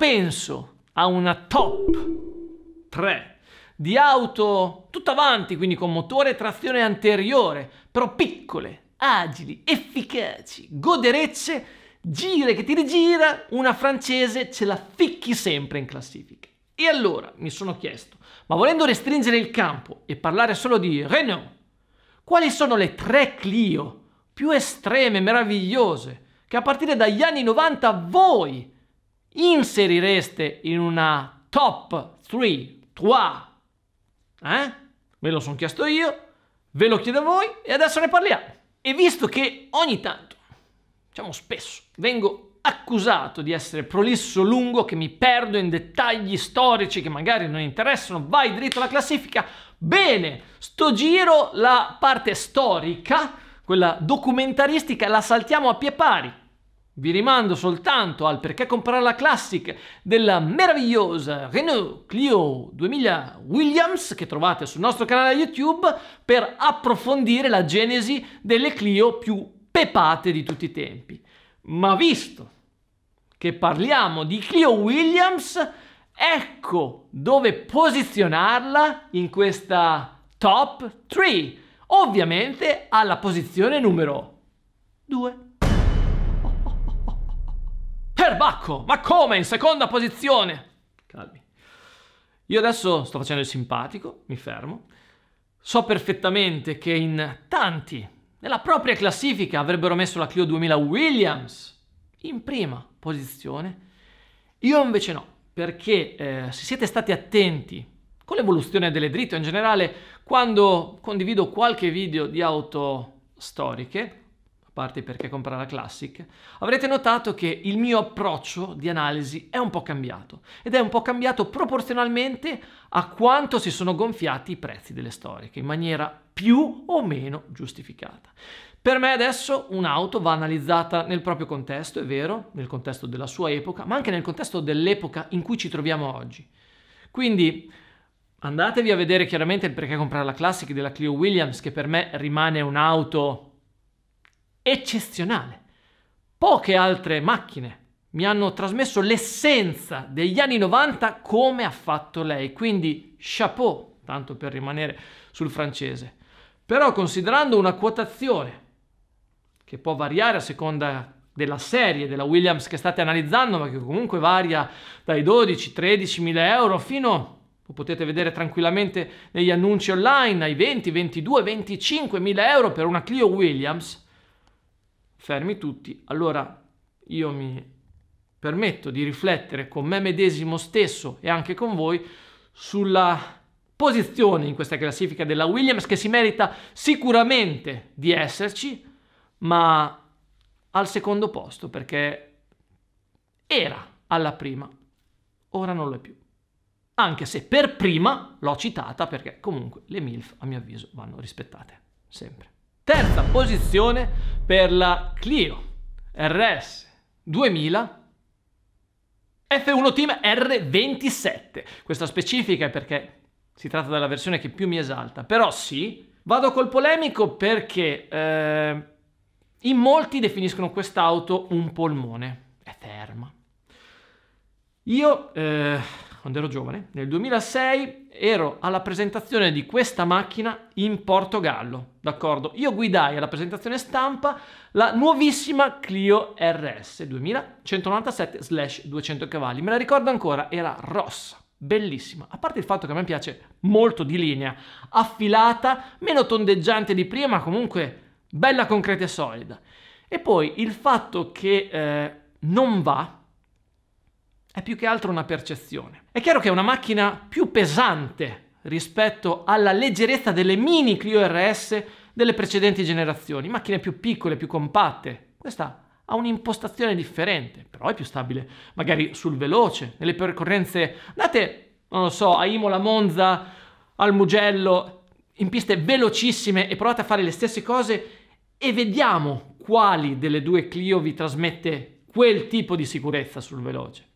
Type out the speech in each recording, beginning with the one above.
penso a una top 3 di auto tutta avanti, quindi con motore e trazione anteriore, però piccole, agili, efficaci, goderecce, gire che ti rigira, una francese ce la ficchi sempre in classifica. E allora mi sono chiesto, ma volendo restringere il campo e parlare solo di Renault, quali sono le tre Clio più estreme, meravigliose, che a partire dagli anni 90 voi inserireste in una top 3, 3? Eh? Me lo sono chiesto io, ve lo chiedo a voi e adesso ne parliamo. E visto che ogni tanto, diciamo spesso, vengo accusato di essere prolisso lungo, che mi perdo in dettagli storici che magari non interessano, vai dritto alla classifica, bene, sto giro la parte storica, quella documentaristica, la saltiamo a pie pari vi rimando soltanto al perché comprare la classic della meravigliosa Renault Clio 2000 Williams che trovate sul nostro canale YouTube per approfondire la genesi delle Clio più pepate di tutti i tempi. Ma visto che parliamo di Clio Williams, ecco dove posizionarla in questa top 3. Ovviamente alla posizione numero 2. Erbacco, ma come? In seconda posizione! Calmi. Io adesso sto facendo il simpatico, mi fermo. So perfettamente che in tanti nella propria classifica avrebbero messo la Clio 2000 Williams in prima posizione. Io invece no, perché eh, se siete stati attenti con l'evoluzione delle dritte in generale, quando condivido qualche video di auto storiche, parte perché comprare la Classic, avrete notato che il mio approccio di analisi è un po' cambiato ed è un po' cambiato proporzionalmente a quanto si sono gonfiati i prezzi delle storiche in maniera più o meno giustificata. Per me adesso un'auto va analizzata nel proprio contesto, è vero, nel contesto della sua epoca, ma anche nel contesto dell'epoca in cui ci troviamo oggi. Quindi andatevi a vedere chiaramente il perché comprare la Classic della Clio Williams, che per me rimane un'auto eccezionale. Poche altre macchine mi hanno trasmesso l'essenza degli anni 90 come ha fatto lei, quindi chapeau, tanto per rimanere sul francese. Però considerando una quotazione che può variare a seconda della serie della Williams che state analizzando, ma che comunque varia dai 12-13 mila euro fino, lo potete vedere tranquillamente negli annunci online, ai 20, 22, 25 mila euro per una Clio Williams, fermi tutti, allora io mi permetto di riflettere con me medesimo stesso e anche con voi sulla posizione in questa classifica della Williams che si merita sicuramente di esserci, ma al secondo posto perché era alla prima, ora non lo è più. Anche se per prima l'ho citata perché comunque le MILF a mio avviso vanno rispettate sempre. Terza posizione per la Clio RS 2000 F1 Team R27. Questa specifica è perché si tratta della versione che più mi esalta, però sì, vado col polemico perché eh, in molti definiscono quest'auto un polmone, è ferma. Io... Eh, quando ero giovane, nel 2006 ero alla presentazione di questa macchina in Portogallo, d'accordo? Io guidai alla presentazione stampa la nuovissima Clio RS 2197/200 cavalli. Me la ricordo ancora, era rossa, bellissima. A parte il fatto che a me piace molto di linea, affilata, meno tondeggiante di prima, comunque bella concreta e solida. E poi il fatto che eh, non va è più che altro una percezione. È chiaro che è una macchina più pesante rispetto alla leggerezza delle mini Clio RS delle precedenti generazioni, macchine più piccole, più compatte. Questa ha un'impostazione differente, però è più stabile, magari sul veloce, nelle percorrenze, andate, non lo so, a Imola, Monza, al Mugello, in piste velocissime e provate a fare le stesse cose e vediamo quali delle due Clio vi trasmette quel tipo di sicurezza sul veloce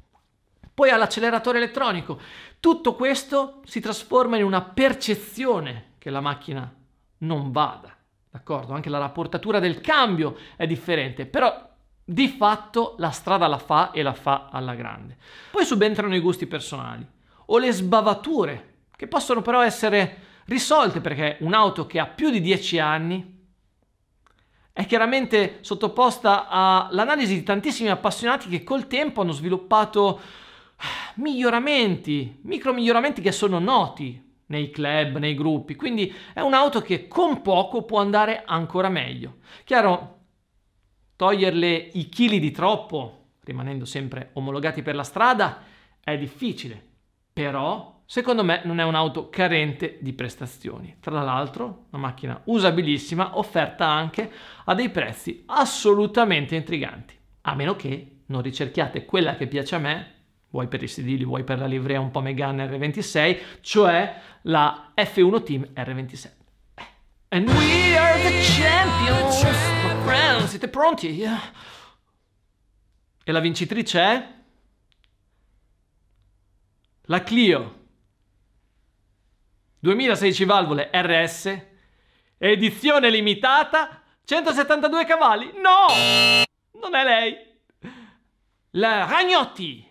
poi all'acceleratore elettronico. Tutto questo si trasforma in una percezione che la macchina non vada, d'accordo? Anche la rapportatura del cambio è differente, però di fatto la strada la fa e la fa alla grande. Poi subentrano i gusti personali o le sbavature, che possono però essere risolte perché un'auto che ha più di 10 anni è chiaramente sottoposta all'analisi di tantissimi appassionati che col tempo hanno sviluppato miglioramenti, micro miglioramenti che sono noti nei club, nei gruppi, quindi è un'auto che con poco può andare ancora meglio. Chiaro, toglierle i chili di troppo, rimanendo sempre omologati per la strada, è difficile, però secondo me non è un'auto carente di prestazioni. Tra l'altro, una macchina usabilissima offerta anche a dei prezzi assolutamente intriganti, a meno che non ricerchiate quella che piace a me vuoi per i sedili, vuoi per la livrea un po' Megane R26, cioè la F1 Team R27. Eh. And we are the champions, friends, siete pronti? E la vincitrice è? La Clio 2016 valvole RS, edizione limitata, 172 cavalli. No! Non è lei! La Ragnotti!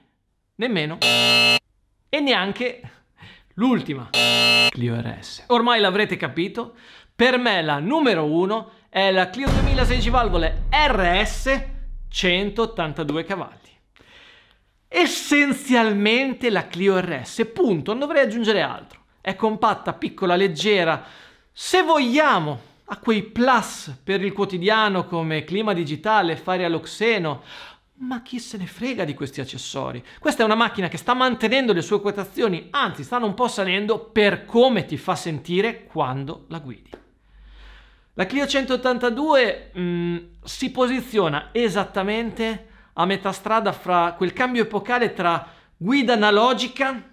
nemmeno e neanche l'ultima Clio RS. Ormai l'avrete capito, per me la numero uno è la Clio 2016 valvole RS 182 cavalli. Essenzialmente la Clio RS, punto, non dovrei aggiungere altro. È compatta, piccola, leggera, se vogliamo a quei plus per il quotidiano come clima digitale, fare alloxeno ma chi se ne frega di questi accessori? Questa è una macchina che sta mantenendo le sue quotazioni, anzi stanno un po' salendo per come ti fa sentire quando la guidi. La Clio 182 mh, si posiziona esattamente a metà strada fra quel cambio epocale tra guida analogica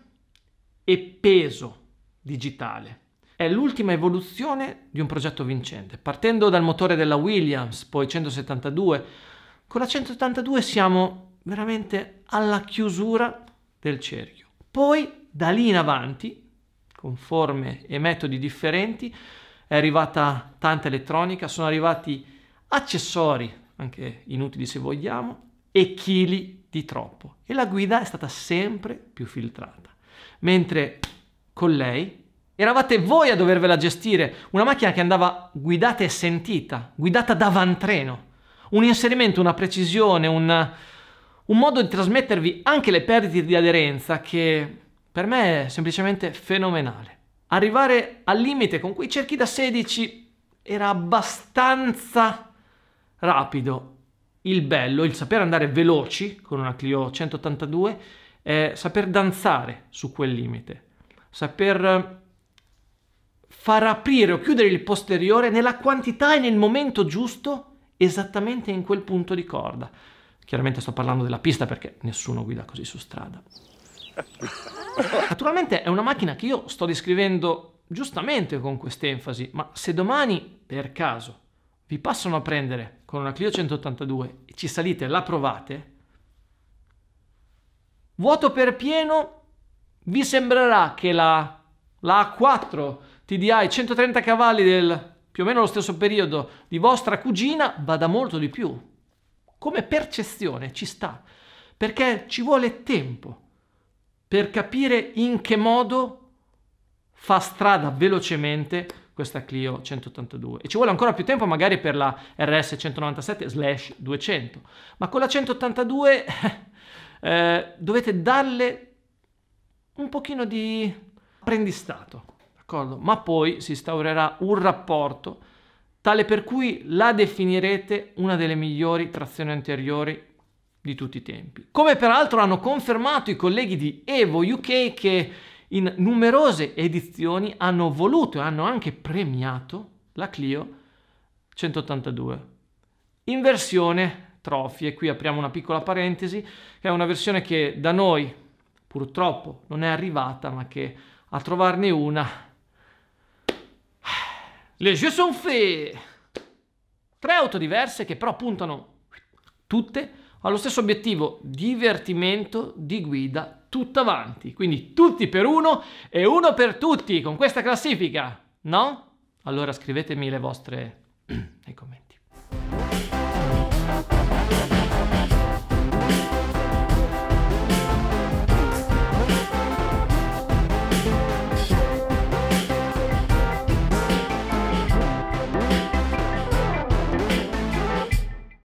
e peso digitale. È l'ultima evoluzione di un progetto vincente, partendo dal motore della Williams, poi 172, con la 182 siamo veramente alla chiusura del cerchio. Poi da lì in avanti, con forme e metodi differenti, è arrivata tanta elettronica, sono arrivati accessori, anche inutili se vogliamo, e chili di troppo. E la guida è stata sempre più filtrata. Mentre con lei eravate voi a dovervela gestire, una macchina che andava guidata e sentita, guidata da vantreno un inserimento, una precisione, un, un modo di trasmettervi anche le perdite di aderenza che per me è semplicemente fenomenale. Arrivare al limite con quei cerchi da 16 era abbastanza rapido. Il bello, il saper andare veloci con una Clio 182 è saper danzare su quel limite, saper far aprire o chiudere il posteriore nella quantità e nel momento giusto esattamente in quel punto di corda. Chiaramente sto parlando della pista perché nessuno guida così su strada. Naturalmente è una macchina che io sto descrivendo giustamente con quest'enfasi, ma se domani, per caso, vi passano a prendere con una Clio 182 e ci salite e la provate, vuoto per pieno, vi sembrerà che la, la A4 TDI 130 cavalli del più o meno lo stesso periodo di vostra cugina vada molto di più. Come percezione ci sta, perché ci vuole tempo per capire in che modo fa strada velocemente questa Clio 182 e ci vuole ancora più tempo magari per la RS 197 200 ma con la 182 eh, dovete darle un pochino di apprendistato d'accordo? Ma poi si instaurerà un rapporto tale per cui la definirete una delle migliori trazioni anteriori di tutti i tempi. Come peraltro hanno confermato i colleghi di Evo UK che in numerose edizioni hanno voluto e hanno anche premiato la Clio 182 in versione trophy e qui apriamo una piccola parentesi che è una versione che da noi purtroppo non è arrivata ma che a trovarne una le jeux sont faits! Tre auto diverse che però puntano tutte allo stesso obiettivo, divertimento di guida tutta avanti. Quindi tutti per uno e uno per tutti con questa classifica, no? Allora scrivetemi le vostre